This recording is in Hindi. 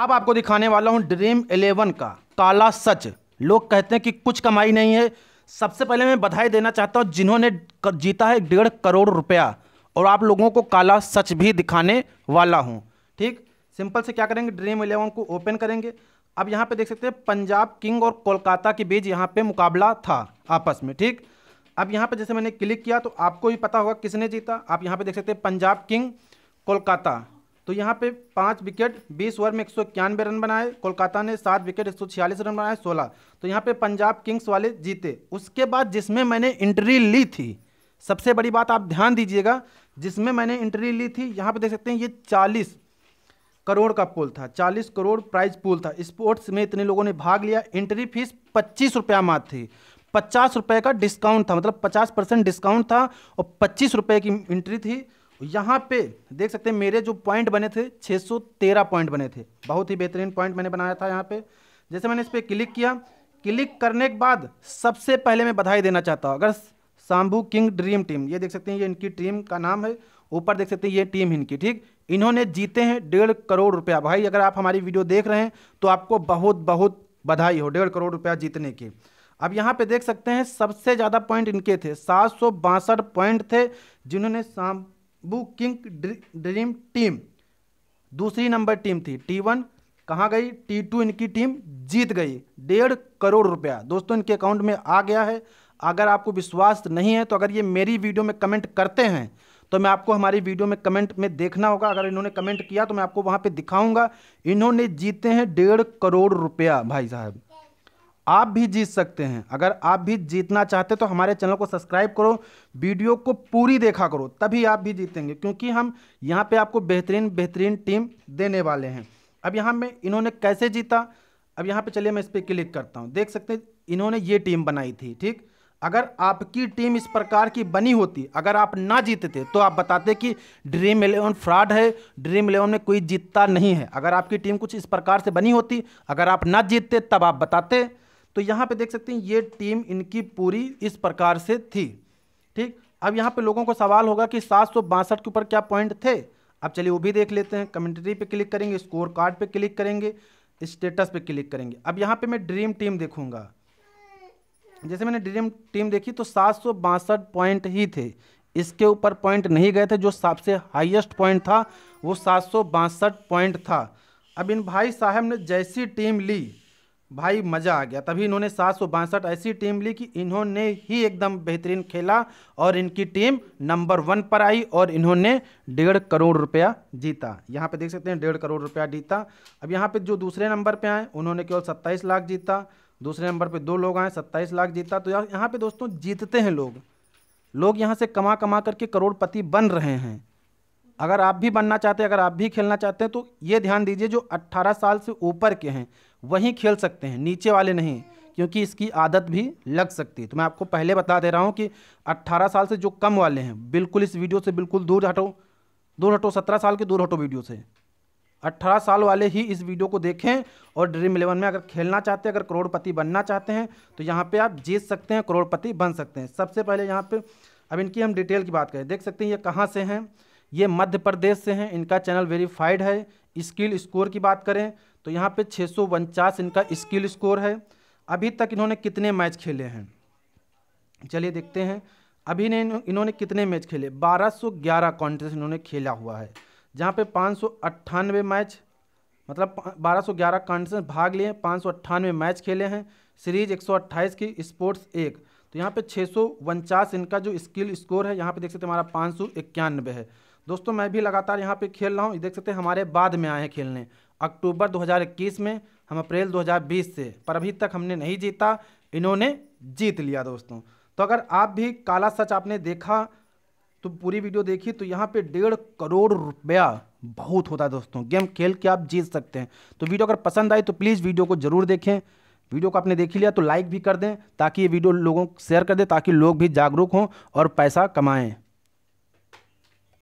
अब आपको दिखाने वाला हूँ ड्रीम इलेवन का काला सच लोग कहते हैं कि कुछ कमाई नहीं है सबसे पहले मैं बधाई देना चाहता हूँ जिन्होंने जीता है डेढ़ करोड़ रुपया और आप लोगों को काला सच भी दिखाने वाला हूँ ठीक सिंपल से क्या करेंगे ड्रीम इलेवन को ओपन करेंगे अब यहाँ पे देख सकते हैं पंजाब किंग और कोलकाता के बीच यहाँ पे मुकाबला था आपस में ठीक अब यहाँ पे जैसे मैंने क्लिक किया तो आपको भी पता होगा किसने जीता आप यहाँ पे देख सकते हैं पंजाब किंग कोलकाता तो यहाँ पे पाँच विकेट बीस ओवर में एक सौ इक्यानवे रन बनाए कोलकाता ने सात विकेट एक सौ छियालीस रन बनाए सोलह तो यहाँ पे पंजाब किंग्स वाले जीते उसके बाद जिसमें मैंने इंट्री ली थी सबसे बड़ी बात आप ध्यान दीजिएगा जिसमें मैंने इंट्री ली थी यहाँ पे देख सकते हैं ये चालीस करोड़ का पुल था चालीस करोड़ प्राइज पुल था स्पोर्ट्स में इतने लोगों ने भाग लिया एंट्री फीस पच्चीस रुपया मात्र थी पचास रुपये का डिस्काउंट था मतलब पचास परसेंट डिस्काउंट था और पच्चीस रुपये की एंट्री थी तो यहाँ पे देख सकते हैं मेरे जो पॉइंट बने थे 613 पॉइंट बने थे बहुत ही बेहतरीन पॉइंट मैंने बनाया था यहाँ पे जैसे मैंने इस पर क्लिक किया क्लिक करने के बाद सबसे पहले मैं बधाई देना चाहता हूँ अगर शाम्भू किंग ड्रीम टीम ये देख सकते हैं ये इनकी टीम का नाम है ऊपर देख सकते हैं ये टीम इनकी ठीक इन्होंने जीते हैं डेढ़ करोड़ रुपया भाई अगर आप हमारी वीडियो देख रहे हैं तो आपको बहुत बहुत बधाई हो डेढ़ करोड़ रुपया जीतने की अब यहाँ पे देख सकते हैं सबसे ज़्यादा पॉइंट इनके थे सात पॉइंट थे जिन्होंने शाम किंग ड्रीम टीम दूसरी नंबर टीम थी टी वन कहाँ गई टी टू इनकी टीम जीत गई डेढ़ करोड़ रुपया दोस्तों इनके अकाउंट में आ गया है अगर आपको विश्वास नहीं है तो अगर ये मेरी वीडियो में कमेंट करते हैं तो मैं आपको हमारी वीडियो में कमेंट में देखना होगा अगर इन्होंने कमेंट किया तो मैं आपको वहाँ पे दिखाऊंगा इन्होंने जीते हैं डेढ़ करोड़ रुपया भाई साहब आप भी जीत सकते हैं अगर आप भी जीतना चाहते तो हमारे चैनल को सब्सक्राइब करो वीडियो को पूरी देखा करो तभी आप भी जीतेंगे क्योंकि हम यहाँ पे आपको बेहतरीन बेहतरीन टीम देने वाले हैं अब यहाँ में इन्होंने कैसे जीता अब यहाँ पे चलिए मैं इस पर क्लिक करता हूँ देख सकते हैं इन्होंने ये टीम बनाई थी ठीक अगर आपकी टीम इस प्रकार की बनी होती अगर आप ना जीतते तो आप बताते कि ड्रीम इलेवन फ्रॉड है ड्रीम इलेवन में कोई जीतता नहीं है अगर आपकी टीम कुछ इस प्रकार से बनी होती अगर आप ना जीतते तब आप बताते तो यहाँ पे देख सकते हैं ये टीम इनकी पूरी इस प्रकार से थी ठीक अब यहाँ पे लोगों को सवाल होगा कि सात के ऊपर क्या पॉइंट थे अब चलिए वो भी देख लेते हैं कमेंट्री पे क्लिक करेंगे स्कोर कार्ड पे क्लिक करेंगे स्टेटस पे क्लिक करेंगे अब यहाँ पे मैं ड्रीम टीम देखूंगा जैसे मैंने ड्रीम टीम देखी तो सात पॉइंट ही थे इसके ऊपर पॉइंट नहीं गए थे जो सबसे हाइएस्ट पॉइंट था वो सात पॉइंट था अब इन भाई साहब ने जैसी टीम ली भाई मज़ा आ गया तभी इन्होंने सात ऐसी टीम ली कि इन्होंने ही एकदम बेहतरीन खेला और इनकी टीम नंबर वन पर आई और इन्होंने डेढ़ करोड़ रुपया जीता यहाँ पे देख सकते हैं डेढ़ करोड़ रुपया जीता अब यहाँ पे जो दूसरे नंबर पे आए उन्होंने केवल सत्ताईस लाख जीता दूसरे नंबर पे दो लोग आए सत्ताईस लाख जीता तो यहाँ पर दोस्तों जीतते हैं लोग लोग यहाँ से कमा कमा करके करोड़पति बन रहे हैं अगर आप भी बनना चाहते हैं अगर आप भी खेलना चाहते हैं तो ये ध्यान दीजिए जो 18 साल से ऊपर के हैं वहीं खेल सकते हैं नीचे वाले नहीं क्योंकि इसकी आदत भी लग सकती है तो मैं आपको पहले बता दे रहा हूँ कि 18 साल से जो कम वाले हैं बिल्कुल इस वीडियो से बिल्कुल दूर हटो दूर हटो 17 साल के दूर हटो वीडियो से 18 साल वाले ही इस वीडियो को देखें और ड्रीम इलेवन में अगर खेलना चाहते हैं अगर करोड़पति बनना चाहते हैं तो यहाँ पे आप जीत सकते हैं करोड़पति बन सकते हैं सबसे पहले यहाँ पे अब इनकी हम डिटेल की बात करें देख सकते हैं ये कहाँ से हैं ये मध्य प्रदेश से हैं इनका चैनल वेरीफाइड है स्किल स्कोर की बात करें तो यहाँ पे छः इनका स्किल स्कोर है अभी तक इन्होंने कितने मैच खेले हैं चलिए देखते हैं अभी ने इन्होंने कितने मैच खेले 1211 सौ इन्होंने खेला हुआ है जहाँ पे पाँच मैच मतलब 1211 सौ भाग लिए पाँच मैच खेले हैं सीरीज 128 की स्पोर्ट्स एक तो यहाँ पे छः इनका जो स्किल स्कोर है यहाँ पे देख सकते हमारा पाँच है दोस्तों मैं भी लगातार यहाँ पे खेल रहा हूँ देख सकते हैं हमारे बाद में आए हैं खेलने अक्टूबर 2021 में हम अप्रैल 2020 से पर अभी तक हमने नहीं जीता इन्होंने जीत लिया दोस्तों तो अगर आप भी काला सच आपने देखा तो पूरी वीडियो देखी तो यहाँ पे डेढ़ करोड़ रुपया बहुत होता है दोस्तों गेम खेल के आप जीत सकते हैं तो वीडियो अगर पसंद आई तो प्लीज़ वीडियो को ज़रूर देखें वीडियो को आपने देख लिया तो लाइक भी कर दें ताकि ये वीडियो लोगों को शेयर कर दें ताकि लोग भी जागरूक हों और पैसा कमाएँ